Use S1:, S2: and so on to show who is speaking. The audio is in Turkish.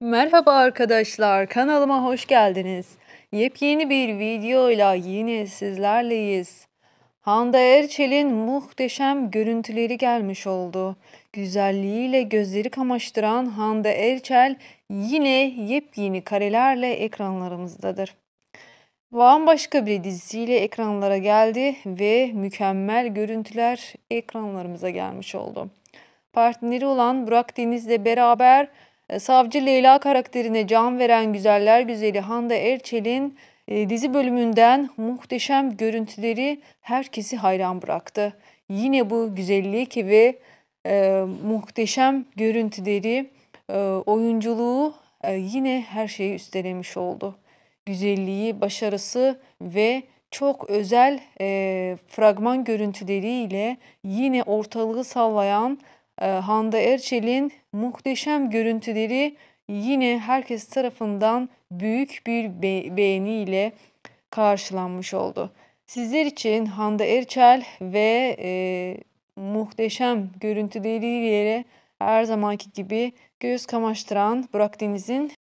S1: Merhaba arkadaşlar, kanalıma hoş geldiniz. Yepyeni bir videoyla yine sizlerleyiz. Hande Erçel'in muhteşem görüntüleri gelmiş oldu. Güzelliğiyle gözleri kamaştıran Hande Erçel yine yepyeni karelerle ekranlarımızdadır. başka bir dizisiyle ekranlara geldi ve mükemmel görüntüler ekranlarımıza gelmiş oldu. Partneri olan Burak Deniz'le beraber e, Savcı Leyla karakterine can veren güzeller güzeli Hande Erçel'in e, dizi bölümünden muhteşem görüntüleri herkesi hayran bıraktı. Yine bu güzellik ve e, muhteşem görüntüleri, e, oyunculuğu e, yine her şeyi üstelemiş oldu. Güzelliği, başarısı ve çok özel e, fragman görüntüleriyle yine ortalığı sallayan ee, Hande Erçel'in muhteşem görüntüleri yine herkes tarafından büyük bir beğeniyle karşılanmış oldu. Sizler için Hande Erçel ve e, muhteşem görüntüleriyle her zamanki gibi göz kamaştıran Burak Deniz'in